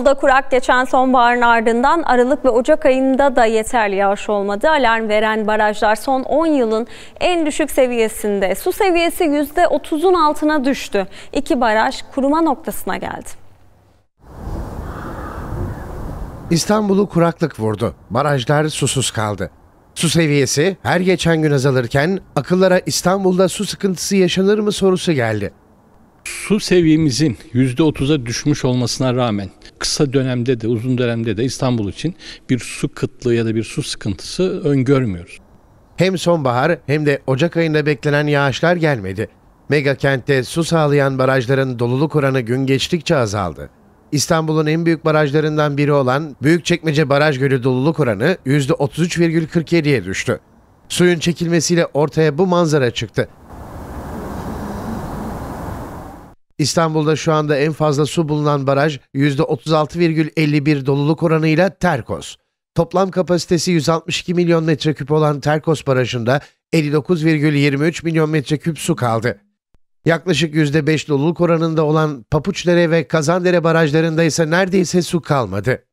İstanbul'da kurak geçen sonbaharın ardından Aralık ve Ocak ayında da yeterli yağış olmadı. Alarm veren barajlar son 10 yılın en düşük seviyesinde. Su seviyesi %30'un altına düştü. İki baraj kuruma noktasına geldi. İstanbul'u kuraklık vurdu. Barajlar susuz kaldı. Su seviyesi her geçen gün azalırken akıllara İstanbul'da su sıkıntısı yaşanır mı sorusu geldi. Su seviyemizin %30'a düşmüş olmasına rağmen kısa dönemde de uzun dönemde de İstanbul için bir su kıtlığı ya da bir su sıkıntısı öngörmüyoruz. Hem sonbahar hem de Ocak ayında beklenen yağışlar gelmedi. Mega kentte su sağlayan barajların doluluk oranı gün geçtikçe azaldı. İstanbul'un en büyük barajlarından biri olan Büyükçekmece Baraj Gölü doluluk oranı %33,47'ye düştü. Suyun çekilmesiyle ortaya bu manzara çıktı. İstanbul'da şu anda en fazla su bulunan baraj %36,51 doluluk oranıyla Terkos. Toplam kapasitesi 162 milyon metreküp olan Terkos Barajı'nda 59,23 milyon metreküp su kaldı. Yaklaşık %5 doluluk oranında olan Papuçdere ve Kazandere barajlarında ise neredeyse su kalmadı.